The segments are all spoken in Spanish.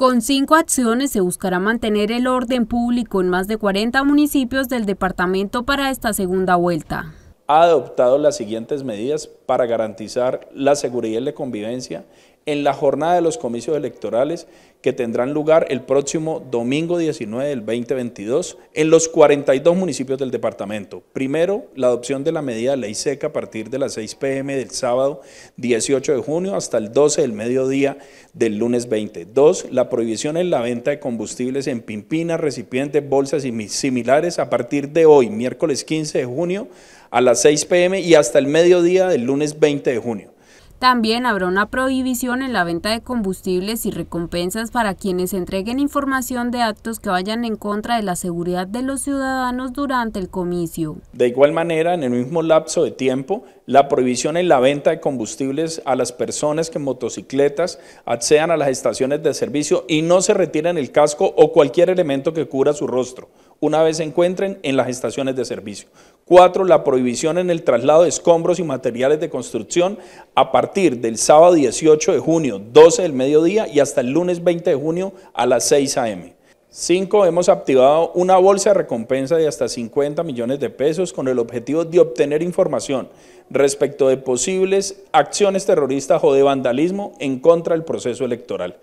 Con cinco acciones se buscará mantener el orden público en más de 40 municipios del departamento para esta segunda vuelta. Ha adoptado las siguientes medidas para garantizar la seguridad y la convivencia en la jornada de los comicios electorales que tendrán lugar el próximo domingo 19 del 2022 en los 42 municipios del departamento. Primero, la adopción de la medida de ley seca a partir de las 6 pm del sábado 18 de junio hasta el 12 del mediodía del lunes 20. Dos, la prohibición en la venta de combustibles en pimpinas, recipientes, bolsas y similares a partir de hoy, miércoles 15 de junio, a las 6 pm y hasta el mediodía del lunes 20 de junio. También habrá una prohibición en la venta de combustibles y recompensas para quienes entreguen información de actos que vayan en contra de la seguridad de los ciudadanos durante el comicio. De igual manera, en el mismo lapso de tiempo, la prohibición en la venta de combustibles a las personas que en motocicletas accedan a las estaciones de servicio y no se retiren el casco o cualquier elemento que cubra su rostro una vez se encuentren en las estaciones de servicio. 4. La prohibición en el traslado de escombros y materiales de construcción a partir del sábado 18 de junio, 12 del mediodía y hasta el lunes 20 de junio a las 6 a.m. 5. Hemos activado una bolsa de recompensa de hasta 50 millones de pesos con el objetivo de obtener información respecto de posibles acciones terroristas o de vandalismo en contra del proceso electoral.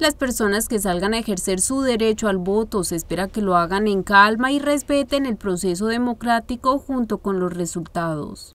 Las personas que salgan a ejercer su derecho al voto se espera que lo hagan en calma y respeten el proceso democrático junto con los resultados.